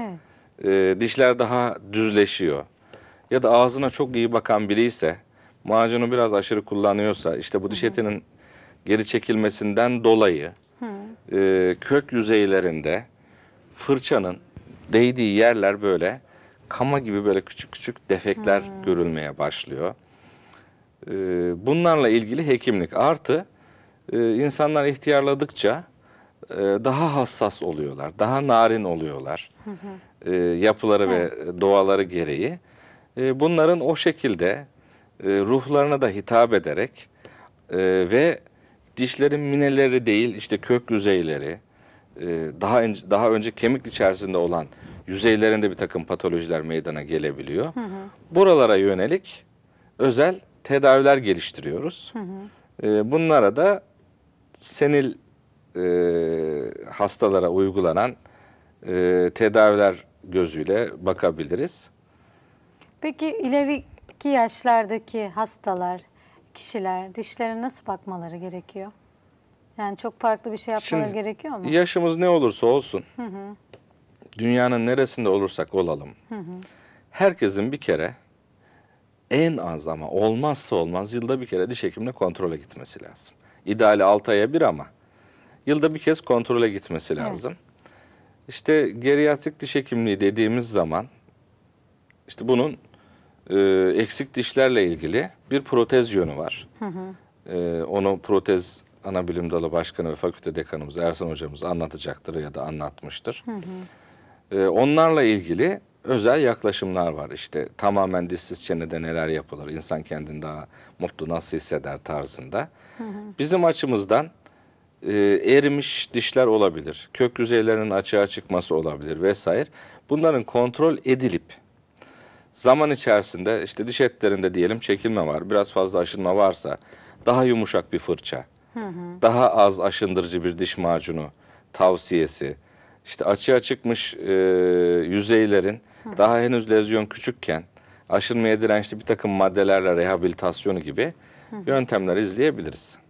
Evet. E, dişler daha düzleşiyor. Ya da ağzına çok iyi bakan biri ise macunu biraz aşırı kullanıyorsa işte bu diş etinin geri çekilmesinden dolayı e, kök yüzeylerinde fırçanın değdiği yerler böyle kama gibi böyle küçük küçük defekler hmm. görülmeye başlıyor. E, bunlarla ilgili hekimlik artı e, insanlar ihtiyarladıkça e, daha hassas oluyorlar, daha narin oluyorlar E, yapıları evet. ve doğaları gereği. E, bunların o şekilde e, ruhlarına da hitap ederek e, ve dişlerin mineleri değil işte kök yüzeyleri, e, daha önce, daha önce kemik içerisinde olan yüzeylerinde bir takım patolojiler meydana gelebiliyor. Hı hı. Buralara yönelik özel tedaviler geliştiriyoruz. Hı hı. E, bunlara da senil e, hastalara uygulanan e, tedaviler gözüyle bakabiliriz. Peki ileriki yaşlardaki hastalar, kişiler dişlere nasıl bakmaları gerekiyor? Yani çok farklı bir şey yapmaları Şimdi, gerekiyor mu? Yaşımız ne olursa olsun, hı hı. dünyanın neresinde olursak olalım, hı hı. herkesin bir kere en az ama olmazsa olmaz yılda bir kere diş hekimine kontrole gitmesi lazım. İdeali 6 aya bir ama Yılda bir kez kontrole gitmesi lazım. Evet. İşte geriatrik diş hekimliği dediğimiz zaman işte bunun e, eksik dişlerle ilgili bir protez yönü var. Hı hı. E, onu protez ana bilim dalı başkanı ve fakülte dekanımız Ersan hocamız anlatacaktır ya da anlatmıştır. Hı hı. E, onlarla ilgili özel yaklaşımlar var. İşte tamamen dişsiz çenede neler yapılır, insan kendini daha mutlu nasıl hisseder tarzında. Hı hı. Bizim açımızdan e, erimiş dişler olabilir, kök yüzeylerinin açığa çıkması olabilir vesaire. Bunların kontrol edilip zaman içerisinde işte diş etlerinde diyelim çekilme var, biraz fazla aşınma varsa daha yumuşak bir fırça, hı hı. daha az aşındırıcı bir diş macunu tavsiyesi, işte açığa çıkmış e, yüzeylerin hı. daha henüz lezyon küçükken aşınmaya dirençli bir takım maddelerle rehabilitasyonu gibi hı. yöntemler izleyebiliriz.